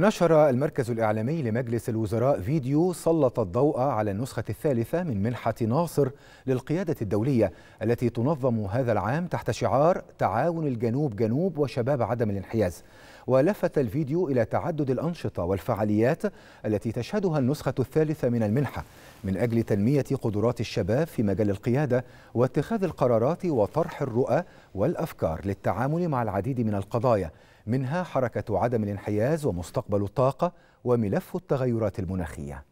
نشر المركز الإعلامي لمجلس الوزراء فيديو سلط الضوء على النسخة الثالثة من منحة ناصر للقيادة الدولية التي تنظم هذا العام تحت شعار تعاون الجنوب جنوب وشباب عدم الانحياز ولفت الفيديو إلى تعدد الأنشطة والفعاليات التي تشهدها النسخة الثالثة من المنحة من أجل تنمية قدرات الشباب في مجال القيادة واتخاذ القرارات وطرح الرؤى والأفكار للتعامل مع العديد من القضايا منها حركة عدم الانحياز ومستقبل مستقبل الطاقة وملف التغيرات المناخية